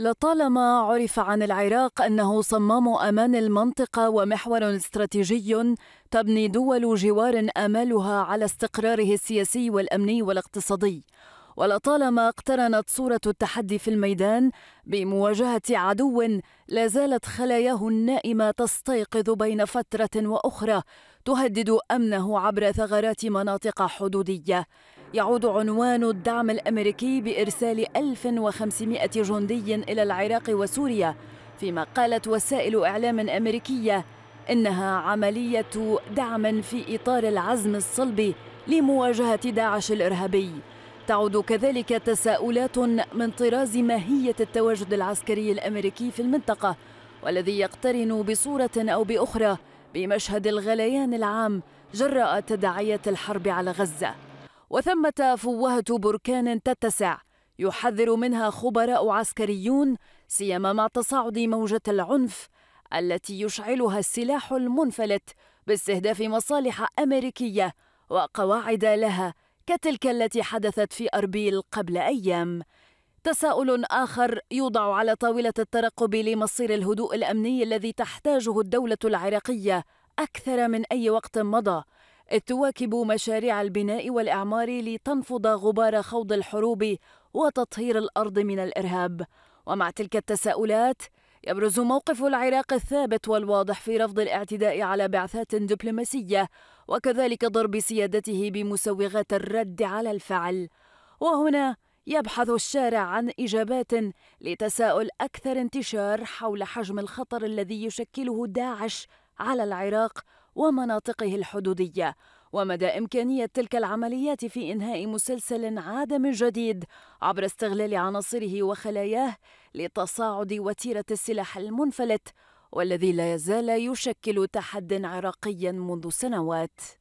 لطالما عرف عن العراق انه صمام امان المنطقه ومحور استراتيجي تبني دول جوار امالها على استقراره السياسي والامني والاقتصادي ولطالما اقترنت صورة التحدي في الميدان بمواجهة عدو لا زالت خلاياه النائمة تستيقظ بين فترة وأخرى تهدد أمنه عبر ثغرات مناطق حدودية يعود عنوان الدعم الأمريكي بإرسال 1500 جندي إلى العراق وسوريا فيما قالت وسائل إعلام أمريكية إنها عملية دعم في إطار العزم الصلبي لمواجهة داعش الإرهابي تعود كذلك تساؤلات من طراز ماهية التواجد العسكري الأمريكي في المنطقة والذي يقترن بصورة أو بأخرى بمشهد الغليان العام جراء تداعيات الحرب على غزة وثمة فوهة بركان تتسع يحذر منها خبراء عسكريون سيما مع تصاعد موجة العنف التي يشعلها السلاح المنفلت باستهداف مصالح أمريكية وقواعد لها كتلك التي حدثت في أربيل قبل أيام تساؤل آخر يوضع على طاولة الترقب لمصير الهدوء الأمني الذي تحتاجه الدولة العراقية أكثر من أي وقت مضى إذ تواكب مشاريع البناء والإعمار لتنفض غبار خوض الحروب وتطهير الأرض من الإرهاب ومع تلك التساؤلات يبرز موقف العراق الثابت والواضح في رفض الاعتداء على بعثات دبلوماسية وكذلك ضرب سيادته بمسوغات الرد على الفعل وهنا يبحث الشارع عن إجابات لتساؤل أكثر انتشار حول حجم الخطر الذي يشكله داعش على العراق ومناطقه الحدوديه ومدى إمكانية تلك العمليات في إنهاء مسلسل عاد من جديد عبر استغلال عناصره وخلاياه لتصاعد وتيرة السلاح المنفلت والذي لا يزال يشكل تحدي عراقيًا منذ سنوات